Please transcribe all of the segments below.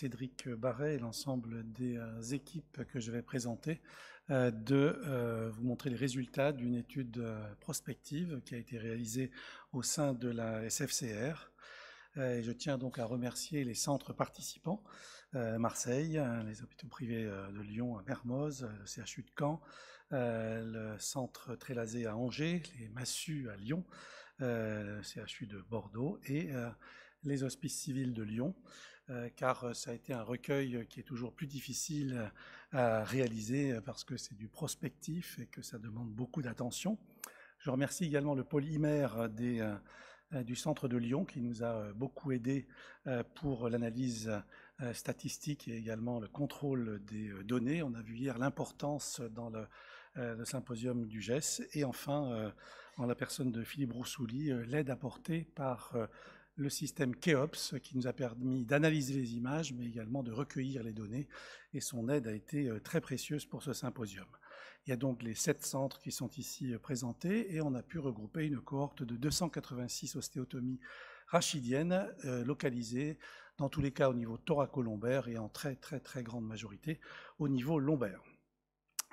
Cédric Barret et l'ensemble des euh, équipes que je vais présenter euh, de euh, vous montrer les résultats d'une étude prospective qui a été réalisée au sein de la SFCR. je tiens donc à remercier les centres participants, Marseille, hein, les hôpitaux privés de Lyon à Mermoz, le CHU de Caen, le centre Trélasé à Angers, les Massus à Lyon, le CHU de Bordeaux et les hospices civils de Lyon, euh, car euh, ça a été un recueil euh, qui est toujours plus difficile à réaliser parce que c'est du prospectif et que ça demande beaucoup d'attention. Je remercie également le Pôle e des, du centre de Lyon qui nous a beaucoup aidés pour l'analyse statistique et également le contrôle des données. On a vu hier l'importance dans le, le, symposium du GES et enfin, en la personne de Philippe Roussouli, l'aide apportée par le système KEOPS qui nous a permis d'analyser les images, mais également de recueillir les données, et son aide a été euh, très précieuse pour ce symposium. Il y a donc les sept centres qui sont ici euh, présentés, et on a pu regrouper une cohorte de 286 ostéotomies rachidiennes euh, localisées, dans tous les cas au niveau thoracolombaire et en très très très grande majorité au niveau lombaire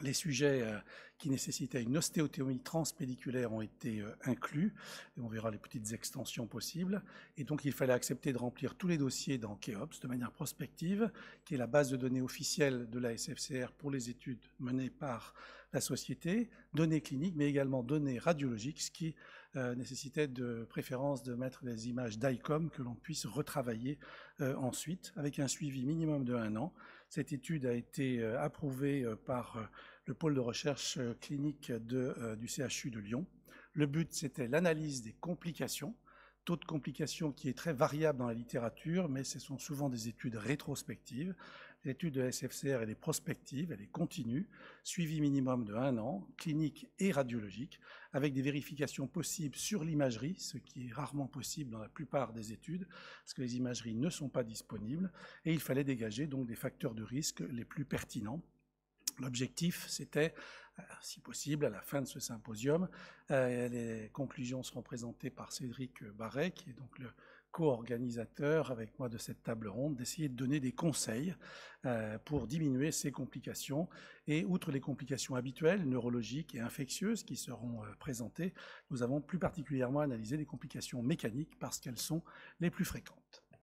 les sujets euh, qui nécessitaient une ostéotomie transpédiculaire ont été euh, inclus, on verra les petites extensions possibles. Et donc il fallait accepter de remplir tous les dossiers dans KEOPS de manière prospective, qui est la base de données officielle de la SFCR pour les études menées par la société, données cliniques, mais également données radiologiques, ce qui euh, nécessitait de préférence de mettre des images d'ICOM que l'on puisse retravailler ensuite, avec un suivi minimum de un an. Cette étude a été euh, approuvée euh, par euh, le pôle de recherche clinique du CHU de Lyon. Le but, c'était l'analyse des complications, taux de complications qui est très variable dans la littérature, mais ce sont souvent des études rétrospectives. L'étude de SFCR elle est prospective, elle est continue, suivi minimum de un an, clinique et radiologique, avec des vérifications possibles sur l'imagerie, ce qui est rarement possible dans la plupart des études, parce que les imageries ne sont pas disponibles, et il fallait dégager donc des facteurs de risque les plus pertinents. L'objectif, c'était, euh, si possible, à la fin de ce symposium, euh, les conclusions seront présentées par Cédric Barret, qui est donc le, co-organisateur avec moi de cette table ronde, d'essayer de donner des conseils euh, pour diminuer ces complications. Et outre les complications habituelles, neurologiques et infectieuses qui seront euh, présentées, nous avons plus particulièrement analysé les complications mécaniques parce qu'elles sont les plus fréquentes.